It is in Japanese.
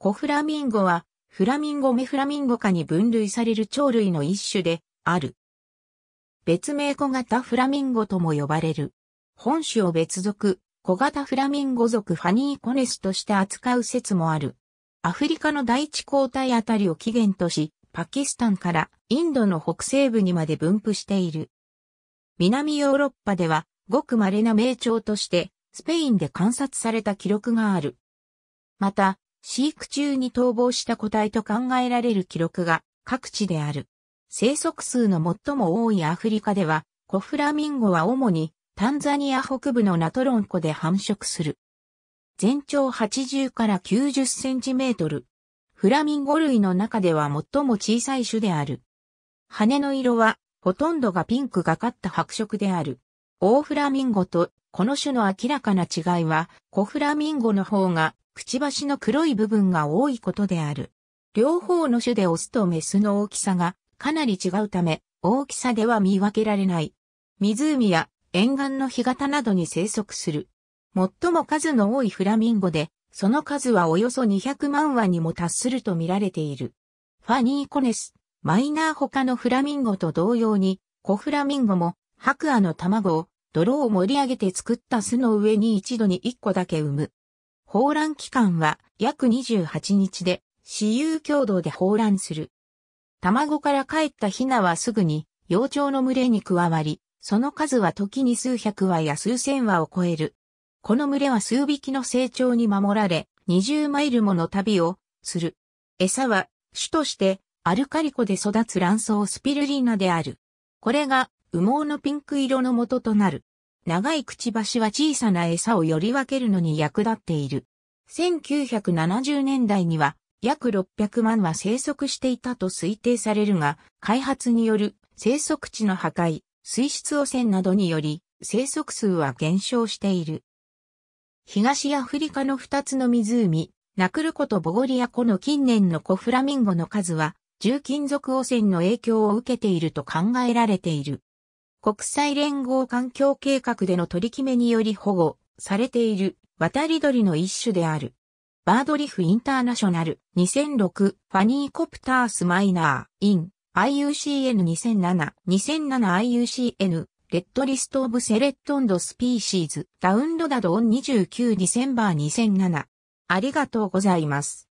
コフラミンゴは、フラミンゴメフラミンゴ科に分類される鳥類の一種である。別名小型フラミンゴとも呼ばれる。本種を別属、小型フラミンゴ属ファニーコネスとして扱う説もある。アフリカの第一交代あたりを起源とし、パキスタンからインドの北西部にまで分布している。南ヨーロッパでは、ごく稀な名鳥として、スペインで観察された記録がある。また、飼育中に逃亡した個体と考えられる記録が各地である。生息数の最も多いアフリカでは、コフラミンゴは主にタンザニア北部のナトロン湖で繁殖する。全長80から90センチメートル。フラミンゴ類の中では最も小さい種である。羽の色はほとんどがピンクがかった白色である。オオフラミンゴとこの種の明らかな違いは、コフラミンゴの方がくちばしの黒い部分が多いことである。両方の種でオスとメスの大きさがかなり違うため、大きさでは見分けられない。湖や沿岸の干潟などに生息する。最も数の多いフラミンゴで、その数はおよそ200万羽にも達すると見られている。ファニーコネス、マイナー他のフラミンゴと同様に、コフラミンゴも白亜の卵を泥を盛り上げて作った巣の上に一度に一個だけ産む。放卵期間は約28日で、私有共同で放卵する。卵から帰ったヒナはすぐに幼鳥の群れに加わり、その数は時に数百羽や数千羽を超える。この群れは数匹の成長に守られ、20マイルもの旅をする。餌は主としてアルカリコで育つ卵巣スピルリーナである。これが羽毛のピンク色の元となる。長いくちばしは小さな餌をより分けるのに役立っている。1970年代には約600万は生息していたと推定されるが、開発による生息地の破壊、水質汚染などにより生息数は減少している。東アフリカの二つの湖、ナクルコとボゴリア湖の近年のコフラミンゴの数は、重金属汚染の影響を受けていると考えられている。国際連合環境計画での取り決めにより保護されている渡り鳥の一種である。バードリフインターナショナル2006ファニーコプタースマイナーイン IUCN2007 2007IUCN レッドリストオブセレットンドスピーシーズダウンドダドオン29ディセンバー2007ありがとうございます。